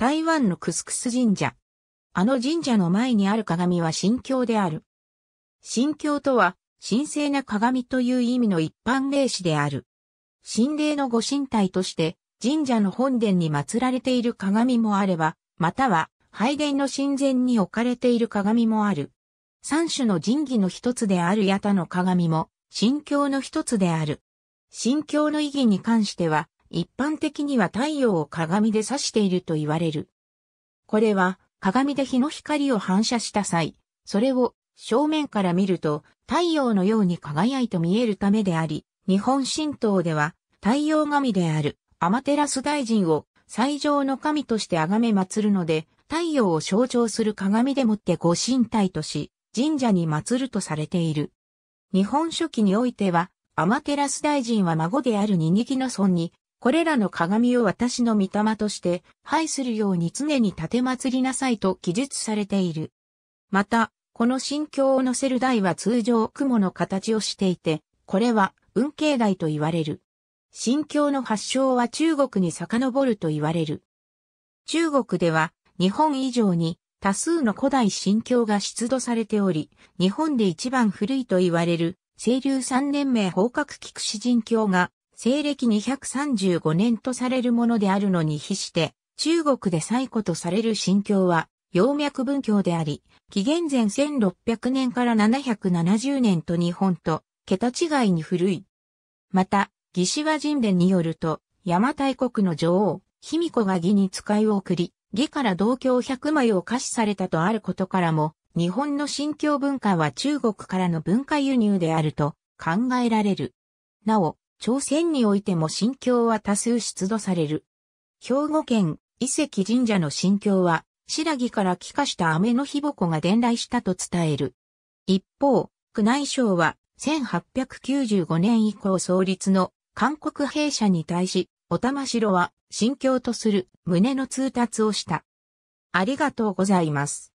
台湾のクスクス神社。あの神社の前にある鏡は神教である。神教とは、神聖な鏡という意味の一般霊視である。神霊のご神体として、神社の本殿に祀られている鏡もあれば、または、拝殿の神前に置かれている鏡もある。三種の神器の一つである八田の鏡も、神教の一つである。神教の意義に関しては、一般的には太陽を鏡で指していると言われる。これは鏡で日の光を反射した際、それを正面から見ると太陽のように輝いと見えるためであり、日本神道では太陽神であるアマテラス大臣を最上の神として崇め祀るので、太陽を象徴する鏡でもってご神体とし、神社に祀るとされている。日本書紀においては、アマテラス大臣は孫であるニニの村に、これらの鏡を私の御霊として、拝するように常に立て祭りなさいと記述されている。また、この心境を乗せる台は通常雲の形をしていて、これは運慶台と言われる。心境の発祥は中国に遡ると言われる。中国では日本以上に多数の古代心境が出土されており、日本で一番古いと言われる清流三年名宝角菊詩人教が西暦235年とされるものであるのに比して、中国で最古とされる神教は、葉脈文教であり、紀元前1600年から770年と日本と、桁違いに古い。また、義士和神殿によると、邪馬台国の女王、卑弥呼が義に使いを送り、義から同教100枚を可視されたとあることからも、日本の神教文化は中国からの文化輸入であると考えられる。なお、朝鮮においても神教は多数出土される。兵庫県、遺跡神社の神教は、白木から帰化した雨の火こが伝来したと伝える。一方、宮内省は、1895年以降創立の韓国兵舎に対し、お玉城は、神教とする旨の通達をした。ありがとうございます。